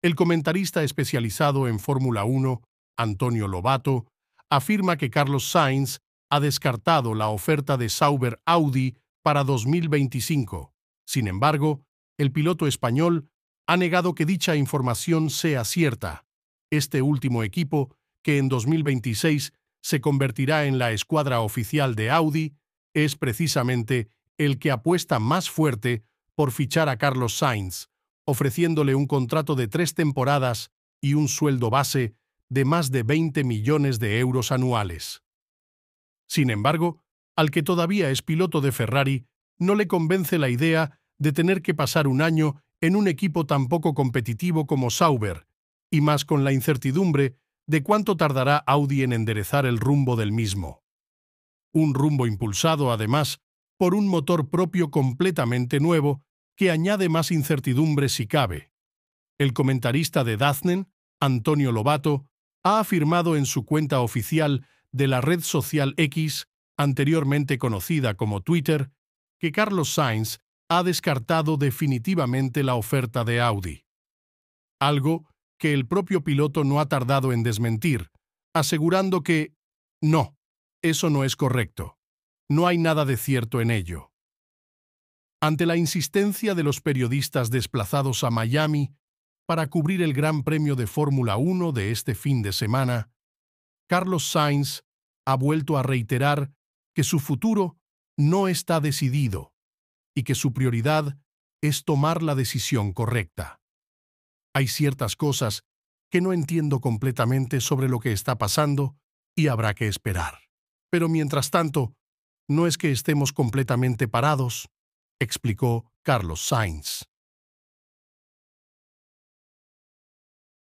El comentarista especializado en Fórmula 1, Antonio Lobato, afirma que Carlos Sainz ha descartado la oferta de Sauber Audi para 2025. Sin embargo, el piloto español ha negado que dicha información sea cierta. Este último equipo, que en 2026 se convertirá en la escuadra oficial de Audi, es precisamente el que apuesta más fuerte por fichar a Carlos Sainz, ofreciéndole un contrato de tres temporadas y un sueldo base de más de 20 millones de euros anuales. Sin embargo, al que todavía es piloto de Ferrari, no le convence la idea de tener que pasar un año en un equipo tan poco competitivo como Sauber, y más con la incertidumbre de cuánto tardará Audi en enderezar el rumbo del mismo. Un rumbo impulsado, además, por un motor propio completamente nuevo que añade más incertidumbre si cabe. El comentarista de Daznen, Antonio Lobato, ha afirmado en su cuenta oficial de la red social X, anteriormente conocida como Twitter, que Carlos Sainz ha descartado definitivamente la oferta de Audi. Algo que el propio piloto no ha tardado en desmentir, asegurando que, no, eso no es correcto. No hay nada de cierto en ello. Ante la insistencia de los periodistas desplazados a Miami para cubrir el Gran Premio de Fórmula 1 de este fin de semana, Carlos Sainz ha vuelto a reiterar que su futuro no está decidido y que su prioridad es tomar la decisión correcta. Hay ciertas cosas que no entiendo completamente sobre lo que está pasando y habrá que esperar. Pero mientras tanto, no es que estemos completamente parados, explicó Carlos Sainz.